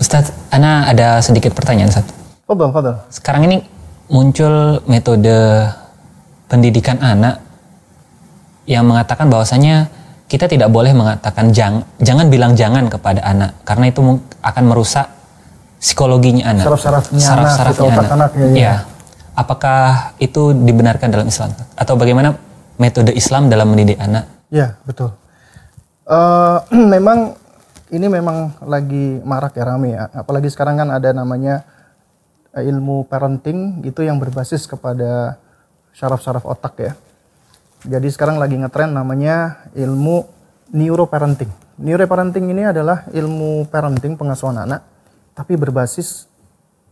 Ustadz, Ana ada sedikit pertanyaan Ustaz. Oh bang, Fadal. Sekarang ini muncul metode pendidikan anak yang mengatakan bahwasanya kita tidak boleh mengatakan jang, jangan bilang jangan kepada anak karena itu akan merusak psikologinya anak. Saraf-sarafnya Saraf anak, sarafnya anak. anaknya. Ya. ya. Apakah itu dibenarkan dalam Islam atau bagaimana metode Islam dalam mendidik anak? Ya, betul. Uh, memang ini memang lagi marak ya rame ya. Apalagi sekarang kan ada namanya eh, ilmu parenting itu yang berbasis kepada syaraf-syaraf otak ya. Jadi sekarang lagi ngetren namanya ilmu neuro parenting. Neuro parenting ini adalah ilmu parenting pengasuhan anak tapi berbasis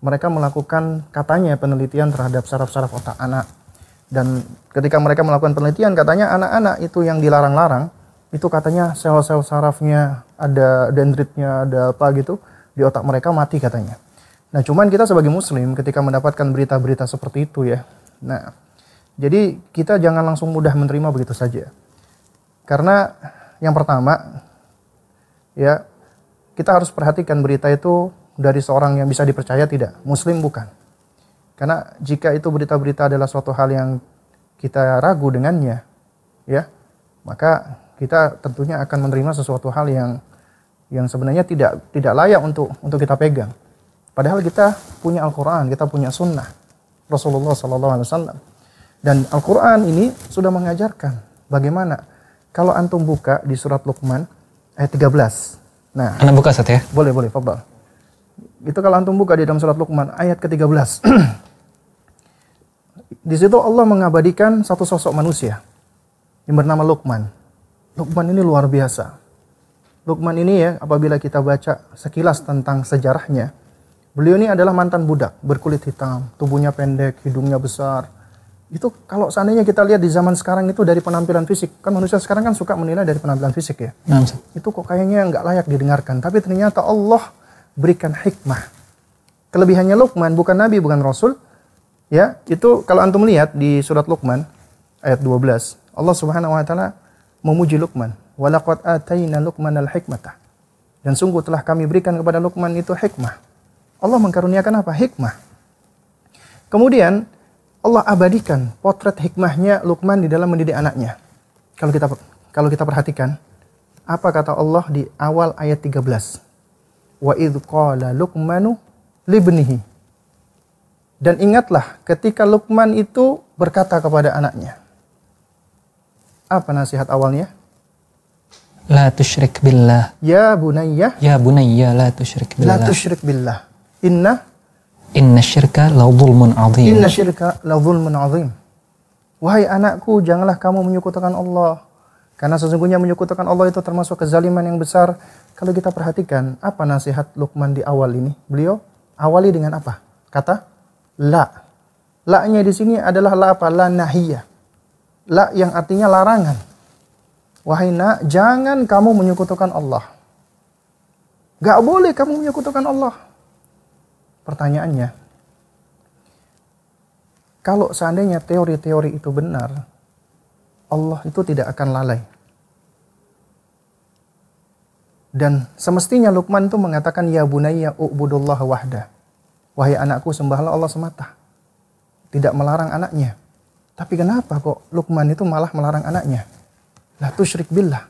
mereka melakukan katanya penelitian terhadap saraf-saraf otak anak. Dan ketika mereka melakukan penelitian katanya anak-anak itu yang dilarang-larang itu katanya sel-sel sarafnya ada dendritnya ada apa gitu di otak mereka mati katanya. Nah cuman kita sebagai muslim ketika mendapatkan berita-berita seperti itu ya. Nah jadi kita jangan langsung mudah menerima begitu saja. Karena yang pertama ya kita harus perhatikan berita itu dari seorang yang bisa dipercaya tidak, muslim bukan. Karena jika itu berita-berita adalah suatu hal yang kita ragu dengannya, ya, maka kita tentunya akan menerima sesuatu hal yang yang sebenarnya tidak tidak layak untuk untuk kita pegang. Padahal kita punya Al-Qur'an, kita punya sunnah Rasulullah sallallahu alaihi wasallam. Dan Al-Qur'an ini sudah mengajarkan bagaimana kalau antum buka di surat Luqman ayat 13. Nah, Anda buka saja. ya? Boleh, boleh, fadal. Itu kalau antum buka di dalam surat Luqman ayat ke-13. di situ Allah mengabadikan satu sosok manusia yang bernama Luqman. Lukman ini luar biasa. Lukman ini ya, apabila kita baca sekilas tentang sejarahnya, beliau ini adalah mantan budak, berkulit hitam, tubuhnya pendek, hidungnya besar. Itu kalau seandainya kita lihat di zaman sekarang itu dari penampilan fisik, kan manusia sekarang kan suka menilai dari penampilan fisik ya. Nah. Itu kok kayaknya nggak layak didengarkan, tapi ternyata Allah berikan hikmah. Kelebihannya Lukman bukan nabi, bukan rasul. Ya, itu kalau antum lihat di surat Lukman ayat 12, Allah Subhanahu wa taala memuji Luqman. Walaqad atayna Luqman al-hikmatah. Dan sungguh telah kami berikan kepada Luqman itu hikmah. Allah mengkaruniakan apa? Hikmah. Kemudian Allah abadikan potret hikmahnya Luqman di dalam mendidik anaknya. Kalau kita kalau kita perhatikan apa kata Allah di awal ayat 13. Wa idh qala Luqmanu libnihi. Dan ingatlah ketika Luqman itu berkata kepada anaknya. Apa nasihat awalnya? La tusyrik billah. Ya bunayya. Ya bunayya la tusyrik billah. La tusyrik billah. Inna Inna syirka la zulmun azim. Inna syirka la zulmun azim. Wahai anakku, janganlah kamu menyekutukan Allah. Karena sesungguhnya menyekutukan Allah itu termasuk kezaliman yang besar. Kalau kita perhatikan, apa nasihat Luqman di awal ini? Beliau awali dengan apa? Kata la. La-nya di sini adalah la apa? La nahiyah. La yang artinya larangan. Wahai nak, jangan kamu menyekutukan Allah. Gak boleh kamu menyekutukan Allah. Pertanyaannya, kalau seandainya teori-teori itu benar, Allah itu tidak akan lalai. Dan semestinya Luqman itu mengatakan, Ya bunaya u'budullah wahda. Wahai anakku, sembahlah Allah semata. Tidak melarang anaknya. Tapi kenapa kok Lukman itu malah melarang anaknya? Latu tusyrik billah.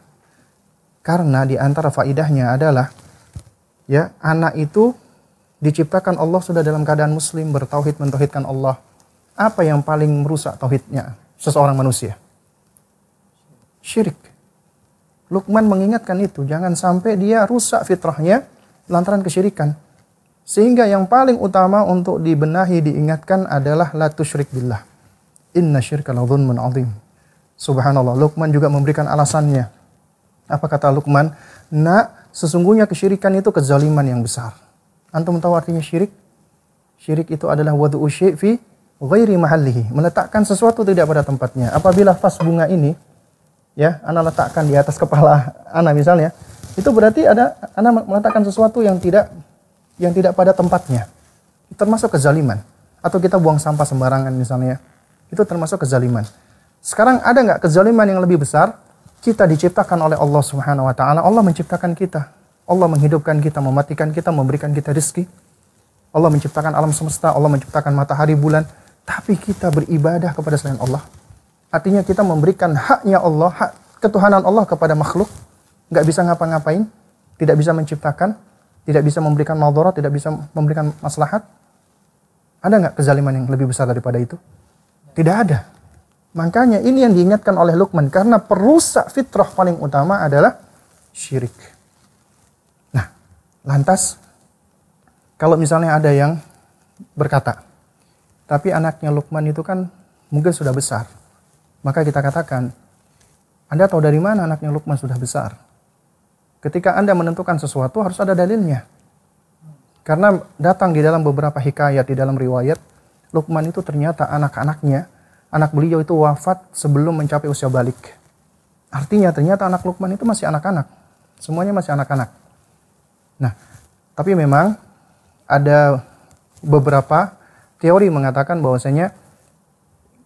Karena di antara faidahnya adalah ya anak itu diciptakan Allah sudah dalam keadaan muslim bertauhid mentauhidkan Allah. Apa yang paling merusak tauhidnya seseorang manusia? Syirik. Lukman mengingatkan itu, jangan sampai dia rusak fitrahnya lantaran kesyirikan. Sehingga yang paling utama untuk dibenahi diingatkan adalah la tusyrik billah Inna syirka la dhunmun azim. Subhanallah. Luqman juga memberikan alasannya. Apa kata Luqman? Nak, sesungguhnya kesyirikan itu kezaliman yang besar. Antum tahu artinya syirik? Syirik itu adalah wadu'u syi' fi ghairi mahallihi, meletakkan sesuatu tidak pada tempatnya. Apabila vas bunga ini ya, ana letakkan di atas kepala ana misalnya, itu berarti ada ana meletakkan sesuatu yang tidak yang tidak pada tempatnya. Termasuk kezaliman. Atau kita buang sampah sembarangan misalnya. Itu termasuk kezaliman. Sekarang ada nggak kezaliman yang lebih besar? Kita diciptakan oleh Allah Subhanahu wa taala. Allah menciptakan kita. Allah menghidupkan kita, mematikan kita, memberikan kita rezeki. Allah menciptakan alam semesta, Allah menciptakan matahari, bulan, tapi kita beribadah kepada selain Allah. Artinya kita memberikan haknya Allah, hak ketuhanan Allah kepada makhluk. Nggak bisa ngapa-ngapain, tidak bisa menciptakan, tidak bisa memberikan maldorah, tidak bisa memberikan maslahat. Ada nggak kezaliman yang lebih besar daripada itu? Tidak ada. Makanya ini yang diingatkan oleh Lukman karena perusak fitrah paling utama adalah syirik. Nah, lantas kalau misalnya ada yang berkata, tapi anaknya Lukman itu kan mungkin sudah besar. Maka kita katakan, Anda tahu dari mana anaknya Lukman sudah besar? Ketika Anda menentukan sesuatu harus ada dalilnya. Karena datang di dalam beberapa hikayat, di dalam riwayat, Lukman itu ternyata anak-anaknya, anak beliau itu wafat sebelum mencapai usia balik. Artinya ternyata anak Lukman itu masih anak-anak. Semuanya masih anak-anak. Nah, tapi memang ada beberapa teori mengatakan bahwasanya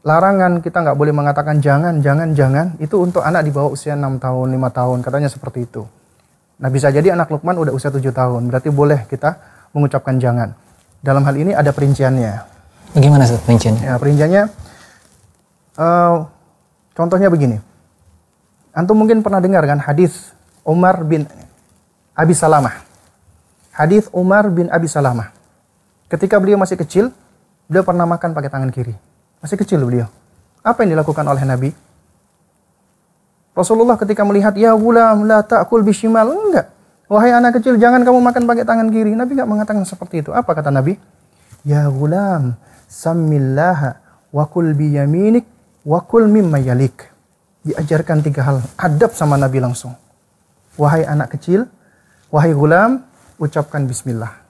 larangan kita nggak boleh mengatakan jangan, jangan, jangan itu untuk anak di bawah usia 6 tahun, 5 tahun, katanya seperti itu. Nah bisa jadi anak Lukman udah usia 7 tahun, berarti boleh kita mengucapkan jangan. Dalam hal ini ada perinciannya. Bagaimana Ustaz perinciannya? Ya, perinciannya uh, contohnya begini. Antum mungkin pernah dengar kan hadis Umar bin Abi Salamah. Hadis Umar bin Abi Salamah. Ketika beliau masih kecil, beliau pernah makan pakai tangan kiri. Masih kecil beliau. Apa yang dilakukan oleh Nabi? Rasulullah ketika melihat, ya gulam la ta'kul bishimal. Enggak. Wahai anak kecil, jangan kamu makan pakai tangan kiri. Nabi enggak mengatakan seperti itu. Apa kata Nabi? Ya gulam, sammillaha wakul biyaminik, wakul mimma yalik. Diajarkan tiga hal, adab sama Nabi langsung. Wahai anak kecil, wahai gulam, ucapkan bismillah.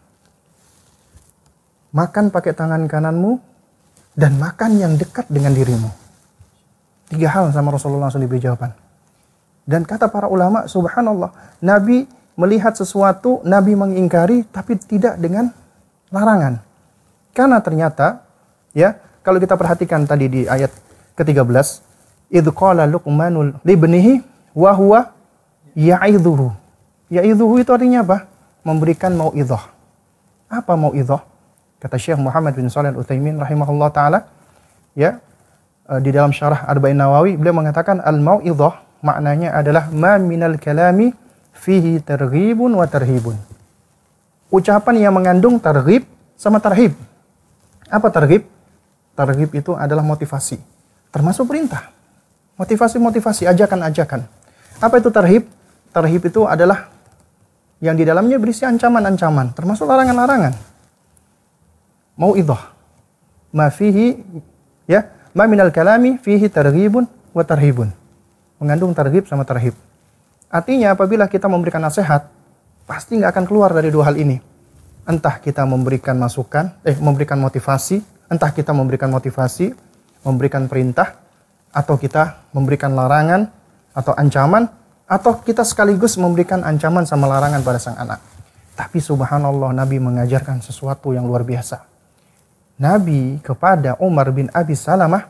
Makan pakai tangan kananmu dan makan yang dekat dengan dirimu. Tiga hal sama Rasulullah langsung diberi jawaban. Dan kata para ulama, subhanallah, Nabi melihat sesuatu, Nabi mengingkari, tapi tidak dengan larangan. Karena ternyata Ya, kalau kita perhatikan tadi di ayat ke-13, idz qala luqmanul libnihi wa huwa ya'idhuhu. Ya'idhuhu itu artinya apa? Memberikan mau Apa mau Kata Syekh Muhammad bin Shalih Al-Utsaimin rahimahullah taala, ya, eh, di dalam syarah Arba'in Nawawi beliau mengatakan al-mau'izah maknanya adalah ma minal kalami fihi targhibun wa tarhibun. Ucapan yang mengandung targhib sama tarhib. Apa targhib? Targib itu adalah motivasi, termasuk perintah. Motivasi-motivasi, ajakan-ajakan. Apa itu tarhib? Tarhib itu adalah yang di dalamnya berisi ancaman-ancaman, termasuk larangan-larangan. Mau idah. Ma fihi, ya, ma minal kalami fihi tarhibun, wa tarhibun. Mengandung tarhib sama tarhib. Artinya apabila kita memberikan nasihat, pasti nggak akan keluar dari dua hal ini. Entah kita memberikan masukan, eh memberikan motivasi, Entah kita memberikan motivasi, memberikan perintah, atau kita memberikan larangan atau ancaman, atau kita sekaligus memberikan ancaman sama larangan pada sang anak. Tapi subhanallah Nabi mengajarkan sesuatu yang luar biasa. Nabi kepada Umar bin Abi Salamah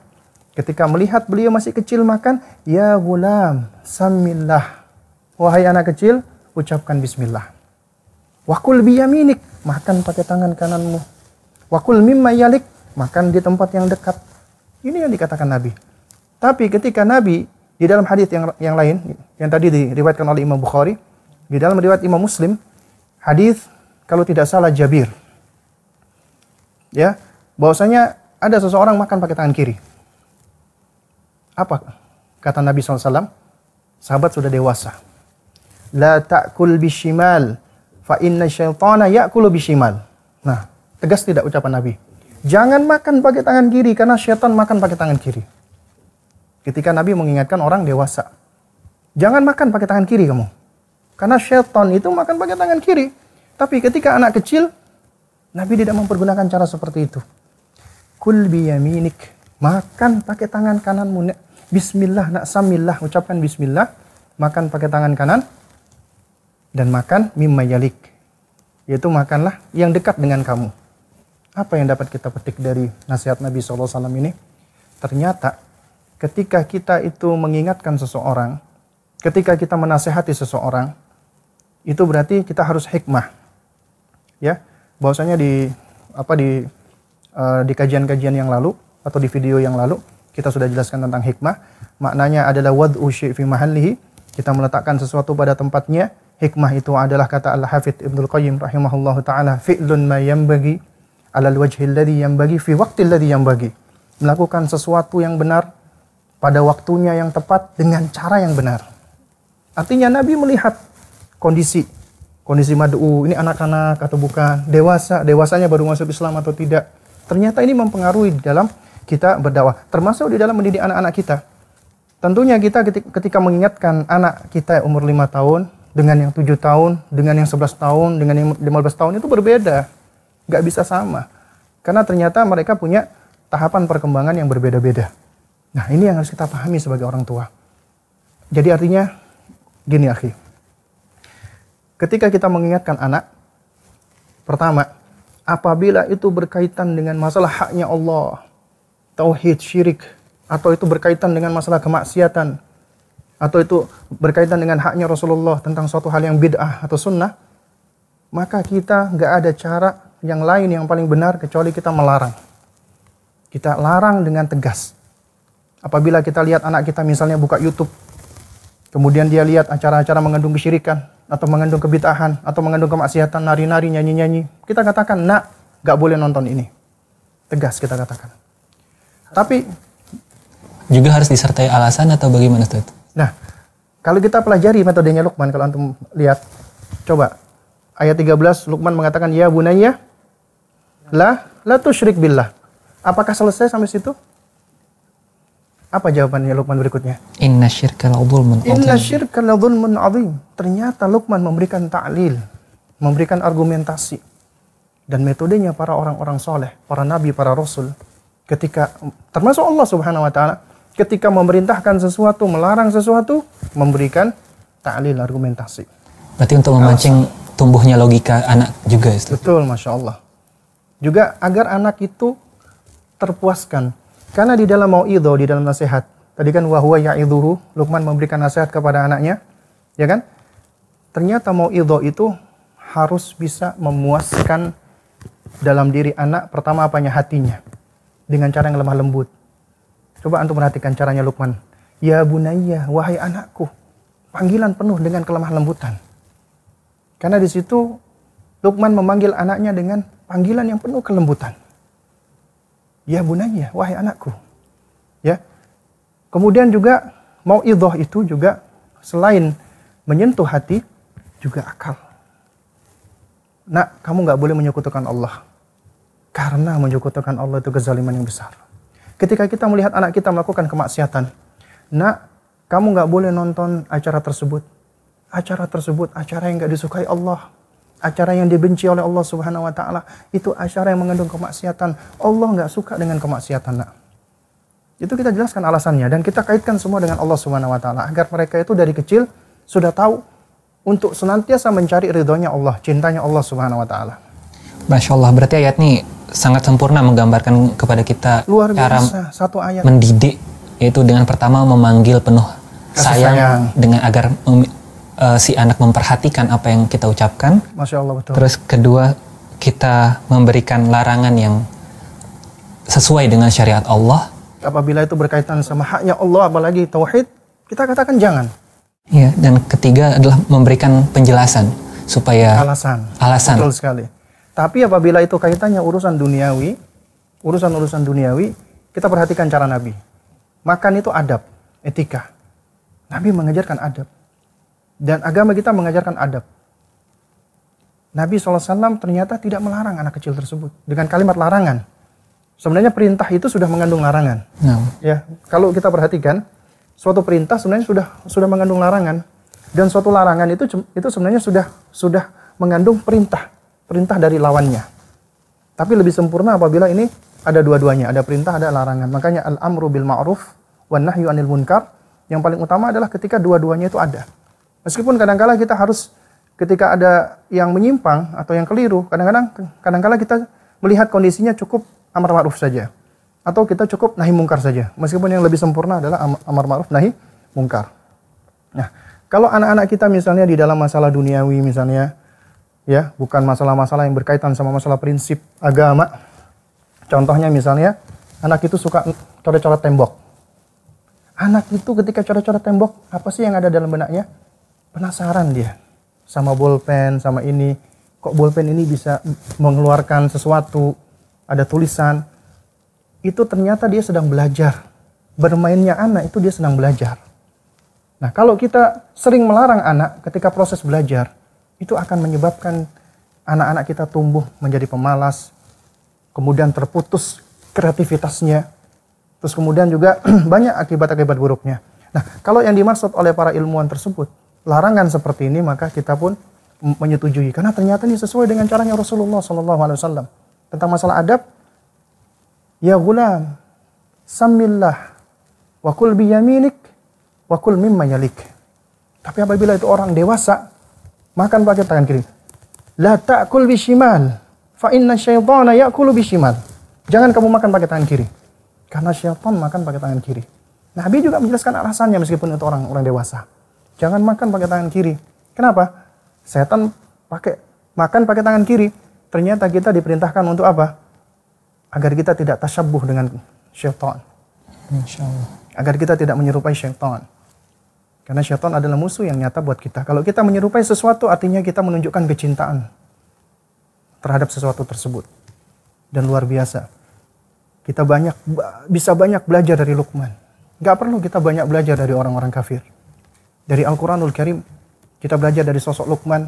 ketika melihat beliau masih kecil makan, ya gulam, samillah. Wahai anak kecil, ucapkan bismillah. Wakul biyaminik, makan pakai tangan kananmu. Wakul mimma yalik, makan di tempat yang dekat. Ini yang dikatakan Nabi. Tapi ketika Nabi di dalam hadis yang yang lain yang tadi diriwayatkan oleh Imam Bukhari, di dalam riwayat Imam Muslim, hadis kalau tidak salah Jabir. Ya, bahwasanya ada seseorang makan pakai tangan kiri. Apa kata Nabi SAW? Sahabat sudah dewasa. La ta'kul bishimal fa inna syaitana ya'kulu bishimal. Nah, tegas tidak ucapan Nabi Jangan makan pakai tangan kiri karena setan makan pakai tangan kiri. Ketika Nabi mengingatkan orang dewasa. Jangan makan pakai tangan kiri kamu. Karena setan itu makan pakai tangan kiri. Tapi ketika anak kecil, Nabi tidak mempergunakan cara seperti itu. Kul biyaminik. Makan pakai tangan kananmu. Bismillah, nak samillah. Ucapkan bismillah. Makan pakai tangan kanan. Dan makan mimma Yaitu makanlah yang dekat dengan kamu apa yang dapat kita petik dari nasihat Nabi SAW ini? Ternyata ketika kita itu mengingatkan seseorang, ketika kita menasehati seseorang, itu berarti kita harus hikmah. Ya, bahwasanya di apa di uh, di kajian-kajian yang lalu atau di video yang lalu kita sudah jelaskan tentang hikmah. Maknanya adalah wad fi mahallihi. Kita meletakkan sesuatu pada tempatnya. Hikmah itu adalah kata Al-Hafidh Ibnu Qayyim rahimahullahu taala fi'lun ma yambagi alal wajhi alladhi yang bagi fi waktil ladhi yang bagi melakukan sesuatu yang benar pada waktunya yang tepat dengan cara yang benar artinya nabi melihat kondisi kondisi madu ini anak-anak atau bukan dewasa dewasanya baru masuk Islam atau tidak ternyata ini mempengaruhi dalam kita berdakwah termasuk di dalam mendidik anak-anak kita tentunya kita ketika mengingatkan anak kita umur lima tahun dengan yang tujuh tahun dengan yang sebelas tahun dengan yang lima belas tahun itu berbeda nggak bisa sama. Karena ternyata mereka punya tahapan perkembangan yang berbeda-beda. Nah ini yang harus kita pahami sebagai orang tua. Jadi artinya gini akhi, ketika kita mengingatkan anak, pertama, apabila itu berkaitan dengan masalah haknya Allah, tauhid, syirik, atau itu berkaitan dengan masalah kemaksiatan, atau itu berkaitan dengan haknya Rasulullah tentang suatu hal yang bid'ah atau sunnah, maka kita gak ada cara yang lain yang paling benar kecuali kita melarang. Kita larang dengan tegas. Apabila kita lihat anak kita misalnya buka YouTube, kemudian dia lihat acara-acara mengandung kesyirikan, atau mengandung kebitahan, atau mengandung kemaksiatan, nari-nari, nyanyi-nyanyi, kita katakan, nak, gak boleh nonton ini. Tegas kita katakan. Tapi... Juga harus disertai alasan atau bagaimana, itu Nah, kalau kita pelajari metodenya Lukman, kalau antum lihat, coba ayat 13 Lukman mengatakan ya bunanya la la tusyrik billah. Apakah selesai sampai situ? Apa jawabannya lukman berikutnya? Inna syirkal dzulmun adzim. Inna syirkal dzulmun adzim. Ternyata lukman memberikan ta'lil, memberikan argumentasi dan metodenya para orang-orang soleh, para nabi, para rasul ketika termasuk Allah Subhanahu wa taala ketika memerintahkan sesuatu, melarang sesuatu, memberikan ta'lil argumentasi. Berarti untuk memancing tumbuhnya logika anak juga itu Betul, Masya Allah. Juga agar anak itu terpuaskan. Karena di dalam mau itu di dalam nasihat. Tadi kan wahwa ya'idhuhu, lukman memberikan nasihat kepada anaknya. Ya kan? Ternyata mau itu itu harus bisa memuaskan dalam diri anak pertama apanya hatinya dengan cara yang lemah lembut. Coba antum perhatikan caranya lukman Ya bunaya wahai anakku. Panggilan penuh dengan kelemah lembutan. Karena di situ lukman memanggil anaknya dengan Panggilan yang penuh kelembutan. Ya bunanya, wahai anakku. Ya. Kemudian juga mau idoh itu juga selain menyentuh hati juga akal. Nak, kamu nggak boleh menyekutukan Allah. Karena menyekutukan Allah itu kezaliman yang besar. Ketika kita melihat anak kita melakukan kemaksiatan, nak, kamu nggak boleh nonton acara tersebut. Acara tersebut, acara yang nggak disukai Allah. Acara yang dibenci oleh Allah Subhanahu wa taala itu acara yang mengandung kemaksiatan. Allah nggak suka dengan kemaksiatan, nak. Itu kita jelaskan alasannya dan kita kaitkan semua dengan Allah Subhanahu wa taala agar mereka itu dari kecil sudah tahu untuk senantiasa mencari ridhonya Allah, cintanya Allah Subhanahu wa taala. Masya Allah, berarti ayat ini sangat sempurna menggambarkan kepada kita Luar biasa, cara satu ayat. mendidik yaitu dengan pertama memanggil penuh sayang, sayang dengan agar uh, si anak memperhatikan apa yang kita ucapkan. Masya Allah betul. Terus kedua kita memberikan larangan yang sesuai dengan syariat Allah. Apabila itu berkaitan sama haknya Allah, apalagi tauhid, kita katakan jangan. Iya. Dan ketiga adalah memberikan penjelasan supaya alasan. Alasan. Betul sekali. Tapi apabila itu kaitannya urusan duniawi, urusan-urusan duniawi, kita perhatikan cara Nabi. Makan itu adab, etika. Nabi mengajarkan adab. Dan agama kita mengajarkan adab. Nabi SAW ternyata tidak melarang anak kecil tersebut dengan kalimat larangan. Sebenarnya perintah itu sudah mengandung larangan. Ya. ya kalau kita perhatikan, suatu perintah sebenarnya sudah sudah mengandung larangan dan suatu larangan itu itu sebenarnya sudah sudah mengandung perintah perintah dari lawannya. Tapi lebih sempurna apabila ini ada dua-duanya, ada perintah, ada larangan. Makanya al-amru bil ma'ruf wa nahyu anil munkar yang paling utama adalah ketika dua-duanya itu ada. Meskipun kadang-kala kita harus ketika ada yang menyimpang atau yang keliru, kadang-kadang kadang-kala kita melihat kondisinya cukup amar ma'ruf saja atau kita cukup nahi mungkar saja. Meskipun yang lebih sempurna adalah amar ma'ruf nahi mungkar. Nah, kalau anak-anak kita misalnya di dalam masalah duniawi misalnya ya, bukan masalah-masalah yang berkaitan sama masalah prinsip agama. Contohnya misalnya anak itu suka coret-coret tembok. Anak itu ketika coret-coret tembok, apa sih yang ada dalam benaknya? penasaran dia sama bolpen, sama ini. Kok bolpen ini bisa mengeluarkan sesuatu, ada tulisan. Itu ternyata dia sedang belajar. Bermainnya anak itu dia sedang belajar. Nah, kalau kita sering melarang anak ketika proses belajar, itu akan menyebabkan anak-anak kita tumbuh menjadi pemalas, kemudian terputus kreativitasnya, terus kemudian juga banyak akibat-akibat buruknya. Nah, kalau yang dimaksud oleh para ilmuwan tersebut, larangan seperti ini maka kita pun menyetujui karena ternyata ini sesuai dengan caranya Rasulullah Shallallahu Alaihi Wasallam tentang masalah adab ya gulam samillah wakul biyaminik wakul mimma yalik tapi apabila itu orang dewasa makan pakai tangan kiri la ta'kul bishimal fa inna syaitana ya'kulu bishimal jangan kamu makan pakai tangan kiri karena syaitan makan pakai tangan kiri Nabi juga menjelaskan alasannya meskipun itu orang orang dewasa jangan makan pakai tangan kiri. Kenapa? Setan pakai makan pakai tangan kiri. Ternyata kita diperintahkan untuk apa? Agar kita tidak tasabuh dengan syaitan. Insya Allah. Agar kita tidak menyerupai syaitan. Karena syaitan adalah musuh yang nyata buat kita. Kalau kita menyerupai sesuatu artinya kita menunjukkan kecintaan terhadap sesuatu tersebut. Dan luar biasa. Kita banyak bisa banyak belajar dari Lukman. Gak perlu kita banyak belajar dari orang-orang kafir. Dari Al-Quranul Karim, kita belajar dari sosok Luqman,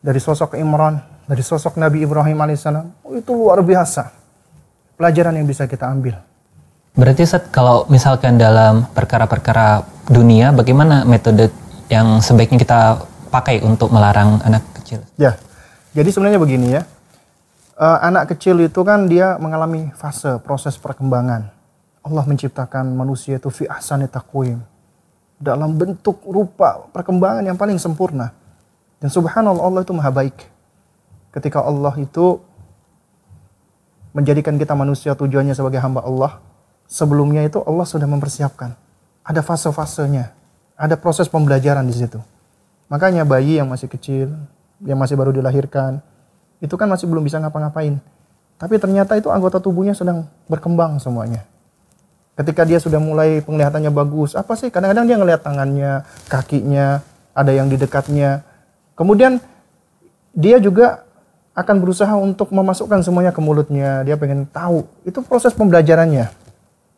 dari sosok Imran, dari sosok Nabi Ibrahim alaihissalam. Oh, itu luar biasa. Pelajaran yang bisa kita ambil. Berarti Seth, kalau misalkan dalam perkara-perkara dunia, bagaimana metode yang sebaiknya kita pakai untuk melarang anak kecil? Ya, jadi sebenarnya begini ya. Uh, anak kecil itu kan dia mengalami fase proses perkembangan. Allah menciptakan manusia itu fi ahsani taqwim dalam bentuk rupa perkembangan yang paling sempurna. Dan subhanallah Allah itu maha baik. Ketika Allah itu menjadikan kita manusia tujuannya sebagai hamba Allah, sebelumnya itu Allah sudah mempersiapkan. Ada fase-fasenya, ada proses pembelajaran di situ. Makanya bayi yang masih kecil, yang masih baru dilahirkan, itu kan masih belum bisa ngapa-ngapain. Tapi ternyata itu anggota tubuhnya sedang berkembang semuanya ketika dia sudah mulai penglihatannya bagus apa sih kadang-kadang dia ngelihat tangannya kakinya ada yang di dekatnya kemudian dia juga akan berusaha untuk memasukkan semuanya ke mulutnya dia pengen tahu itu proses pembelajarannya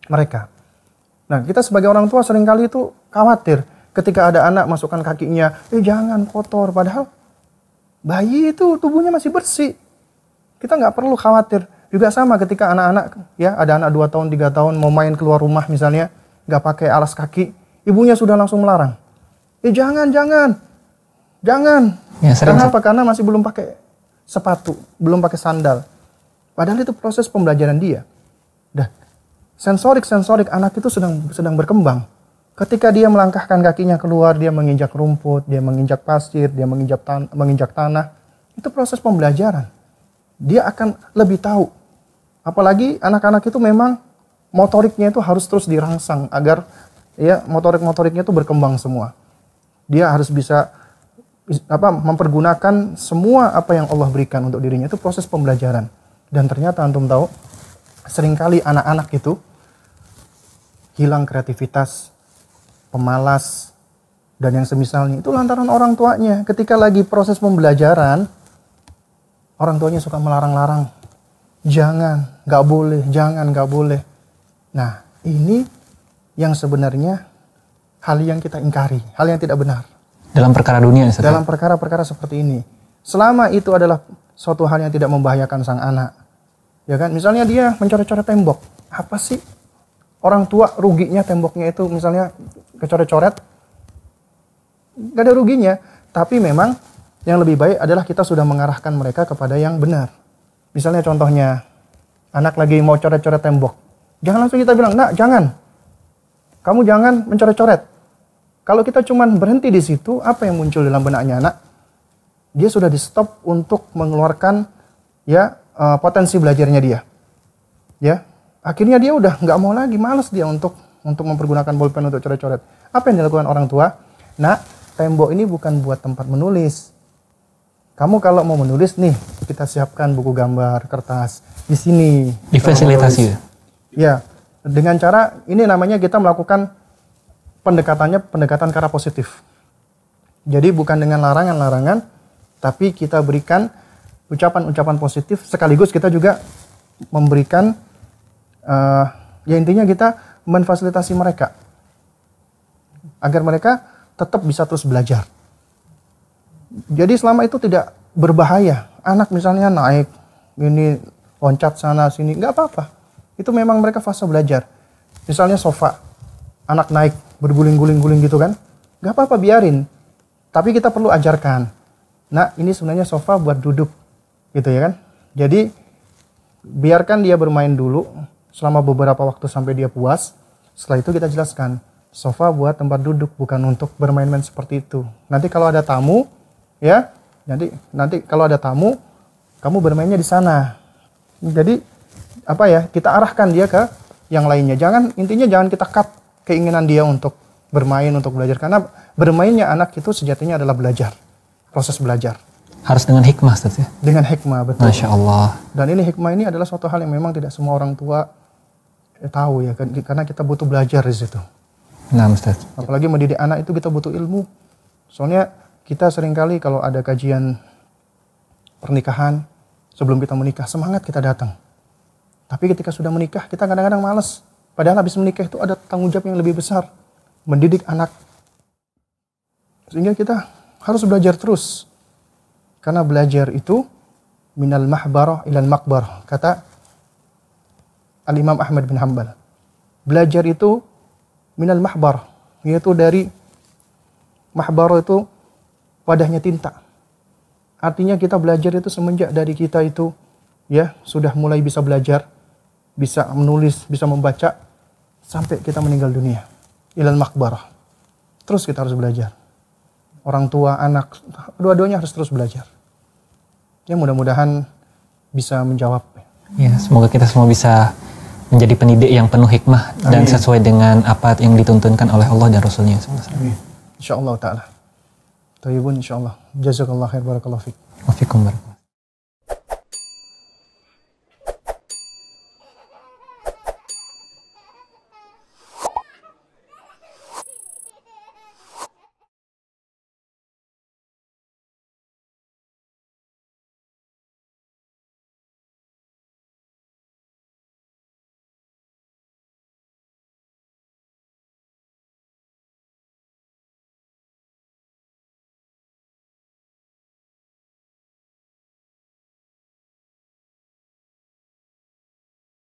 mereka nah kita sebagai orang tua seringkali itu khawatir ketika ada anak masukkan kakinya, eh jangan kotor. Padahal bayi itu tubuhnya masih bersih. Kita nggak perlu khawatir. Juga sama ketika anak-anak ya ada anak 2 tahun 3 tahun mau main keluar rumah misalnya nggak pakai alas kaki, ibunya sudah langsung melarang. Eh jangan jangan jangan. Ya, Karena apa? Karena masih belum pakai sepatu, belum pakai sandal. Padahal itu proses pembelajaran dia. Dah sensorik sensorik anak itu sedang sedang berkembang. Ketika dia melangkahkan kakinya keluar, dia menginjak rumput, dia menginjak pasir, dia menginjak, tan menginjak tanah, itu proses pembelajaran. Dia akan lebih tahu Apalagi anak-anak itu memang motoriknya itu harus terus dirangsang agar ya motorik-motoriknya itu berkembang semua. Dia harus bisa apa mempergunakan semua apa yang Allah berikan untuk dirinya itu proses pembelajaran. Dan ternyata antum tahu seringkali anak-anak itu hilang kreativitas, pemalas, dan yang semisalnya itu lantaran orang tuanya ketika lagi proses pembelajaran orang tuanya suka melarang-larang jangan, gak boleh, jangan, gak boleh. Nah, ini yang sebenarnya hal yang kita ingkari, hal yang tidak benar. Dalam perkara dunia, Ustaz? Ya? Dalam perkara-perkara seperti ini. Selama itu adalah suatu hal yang tidak membahayakan sang anak. Ya kan? Misalnya dia mencoret-coret tembok. Apa sih? Orang tua ruginya temboknya itu misalnya kecoret-coret. Gak ada ruginya. Tapi memang yang lebih baik adalah kita sudah mengarahkan mereka kepada yang benar Misalnya contohnya, anak lagi mau coret-coret tembok. Jangan langsung kita bilang, nak jangan. Kamu jangan mencoret-coret. Kalau kita cuma berhenti di situ, apa yang muncul dalam benaknya anak? Dia sudah di stop untuk mengeluarkan ya eh, potensi belajarnya dia. Ya, akhirnya dia udah nggak mau lagi, males dia untuk untuk mempergunakan bolpen untuk coret-coret. Apa yang dilakukan orang tua? Nak, tembok ini bukan buat tempat menulis, kamu kalau mau menulis nih kita siapkan buku gambar kertas di sini difasilitasi ya dengan cara ini namanya kita melakukan pendekatannya pendekatan cara positif jadi bukan dengan larangan-larangan tapi kita berikan ucapan-ucapan positif sekaligus kita juga memberikan uh, ya intinya kita memfasilitasi mereka agar mereka tetap bisa terus belajar jadi selama itu tidak berbahaya. Anak misalnya naik ini loncat sana sini nggak apa-apa. Itu memang mereka fase belajar. Misalnya sofa, anak naik berguling-guling-guling gitu kan, nggak apa-apa biarin. Tapi kita perlu ajarkan. Nah ini sebenarnya sofa buat duduk, gitu ya kan. Jadi biarkan dia bermain dulu selama beberapa waktu sampai dia puas. Setelah itu kita jelaskan, sofa buat tempat duduk bukan untuk bermain-main seperti itu. Nanti kalau ada tamu, ya jadi nanti kalau ada tamu kamu bermainnya di sana jadi apa ya kita arahkan dia ke yang lainnya jangan intinya jangan kita cut keinginan dia untuk bermain untuk belajar karena bermainnya anak itu sejatinya adalah belajar proses belajar harus dengan hikmah Ustaz ya dengan hikmah betul Masya Allah dan ini hikmah ini adalah suatu hal yang memang tidak semua orang tua ya, tahu ya karena kita butuh belajar di situ nah Ustaz apalagi mendidik anak itu kita butuh ilmu soalnya kita seringkali kalau ada kajian pernikahan, sebelum kita menikah, semangat kita datang. Tapi ketika sudah menikah, kita kadang-kadang males. Padahal habis menikah itu ada tanggung jawab yang lebih besar. Mendidik anak. Sehingga kita harus belajar terus. Karena belajar itu minal mahbarah ilal makbar. Kata Al-Imam Ahmad bin Hambal. Belajar itu minal mahbar. Yaitu dari mahbar itu wadahnya tinta. Artinya kita belajar itu semenjak dari kita itu ya sudah mulai bisa belajar, bisa menulis, bisa membaca sampai kita meninggal dunia. Ilal makbarah. Terus kita harus belajar. Orang tua, anak, dua-duanya harus terus belajar. Ya mudah-mudahan bisa menjawab. Ya, semoga kita semua bisa menjadi pendidik yang penuh hikmah Amin. dan sesuai dengan apa yang dituntunkan oleh Allah dan Rasulnya. Amin. Insya Allah Ta'ala. Tayyibun insyaallah. Jazakallah khair barakallahu fiik. Wa fiikum barakallahu.